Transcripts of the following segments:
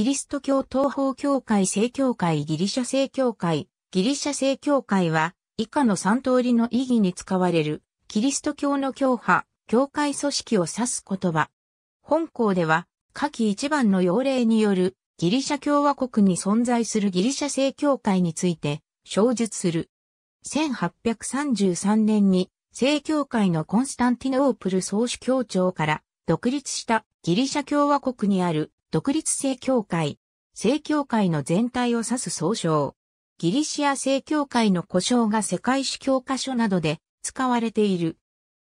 キリスト教東方教会正教会ギリシャ正教会。ギリシャ正教会は以下の3通りの意義に使われるキリスト教の教派、教会組織を指す言葉。本校では下記一番の要例によるギリシャ共和国に存在するギリシャ正教会について詳述する。1833年に正教会のコンスタンティノープル総主教長から独立したギリシャ共和国にある独立正教会、正教会の全体を指す総称。ギリシア正教会の故障が世界史教科書などで使われている。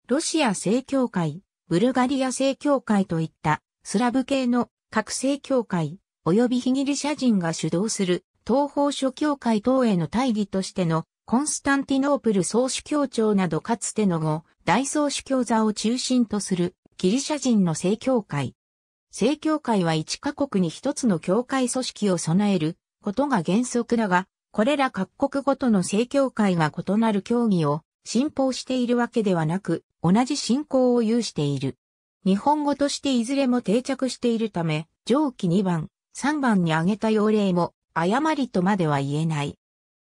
ロシア正教会、ブルガリア正教会といったスラブ系の各正教会、及び非ギリシャ人が主導する東方諸教会等への大義としてのコンスタンティノープル総主教庁などかつての後、大総主教座を中心とするギリシャ人の正教会。正教会は1カ国に1つの教会組織を備えることが原則だが、これら各国ごとの正教会が異なる教義を信奉しているわけではなく、同じ信仰を有している。日本語としていずれも定着しているため、上記2番、3番に挙げた要例も、誤りとまでは言えない。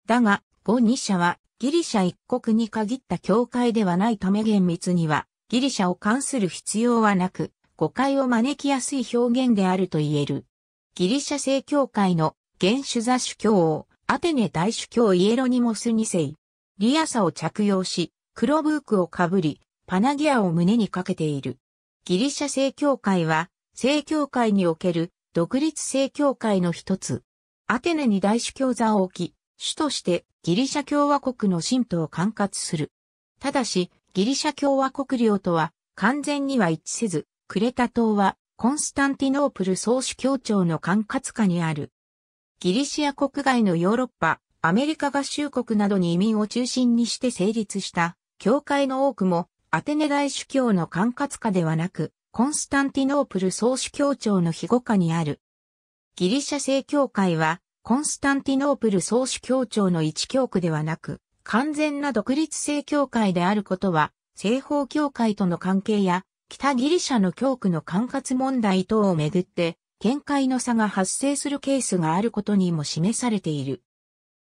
だが、5、2社は、ギリシャ一国に限った教会ではないため厳密には、ギリシャを関する必要はなく、誤解を招きやすい表現であると言える。ギリシャ正教会の原主座主教王、アテネ大主教イエロニモス2世。リアサを着用し、黒ブークをかぶり、パナギアを胸にかけている。ギリシャ正教会は、正教会における独立正教会の一つ。アテネに大主教座を置き、主としてギリシャ共和国の信徒を管轄する。ただし、ギリシャ共和国領とは完全には一致せず、クレタ島は、コンスタンティノープル総主教庁の管轄下にある。ギリシア国外のヨーロッパ、アメリカ合衆国などに移民を中心にして成立した、教会の多くも、アテネ大主教の管轄下ではなく、コンスタンティノープル総主教庁の庇護下にある。ギリシャ正教会は、コンスタンティノープル総主教庁の一教区ではなく、完全な独立正教会であることは、西方教会との関係や、北ギリシャの教区の管轄問題等をめぐって、見解の差が発生するケースがあることにも示されている。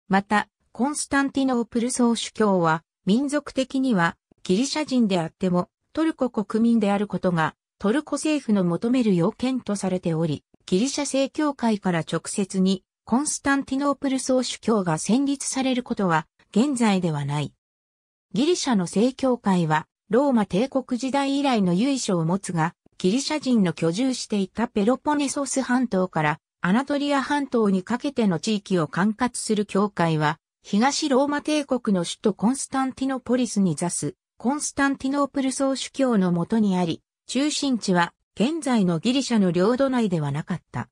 また、コンスタンティノープル総主教は、民族的にはギリシャ人であってもトルコ国民であることがトルコ政府の求める要件とされており、ギリシャ正教会から直接にコンスタンティノープル総主教が選立されることは現在ではない。ギリシャの正教会はローマ帝国時代以来の由緒を持つが、ギリシャ人の居住していたペロポネソス半島からアナトリア半島にかけての地域を管轄する教会は、東ローマ帝国の首都コンスタンティノポリスに座す、コンスタンティノープル総主教のもとにあり、中心地は現在のギリシャの領土内ではなかった。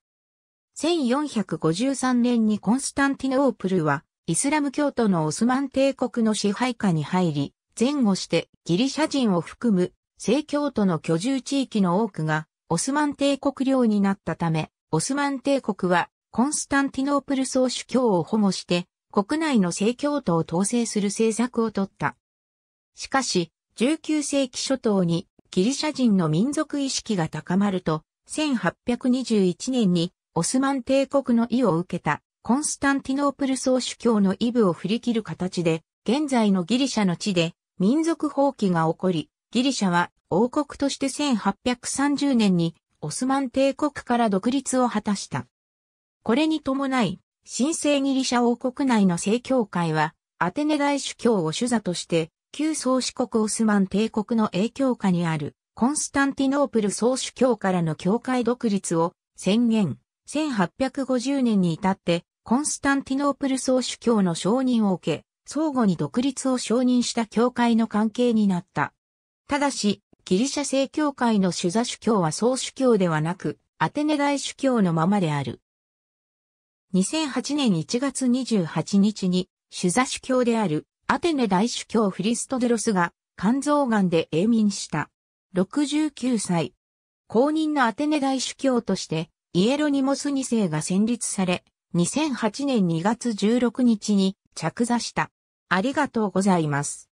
1453年にコンスタンティノープルは、イスラム教徒のオスマン帝国の支配下に入り、前後してギリシャ人を含む正教徒の居住地域の多くがオスマン帝国領になったため、オスマン帝国はコンスタンティノープル総主教を保護して国内の正教徒を統制する政策を取った。しかし、19世紀初頭にギリシャ人の民族意識が高まると、1821年にオスマン帝国の意を受けたコンスタンティノープル総主教の意部を振り切る形で、現在のギリシャの地で民族放棄が起こり、ギリシャは王国として1830年にオスマン帝国から独立を果たした。これに伴い、新生ギリシャ王国内の正教会は、アテネ大主教を主座として、旧宗主国オスマン帝国の影響下にある、コンスタンティノープル宗主教からの教会独立を宣言。1850年に至って、コンスタンティノープル総主教の承認を受け、相互に独立を承認した教会の関係になった。ただし、ギリシャ正教会の主座主教は総主教ではなく、アテネ大主教のままである。2008年1月28日に、主座主教である、アテネ大主教フリストデロスが、肝臓癌で永眠した。69歳。公認のアテネ大主教として、イエロニモス2世が選立され、2008年2月16日に着座した。ありがとうございます。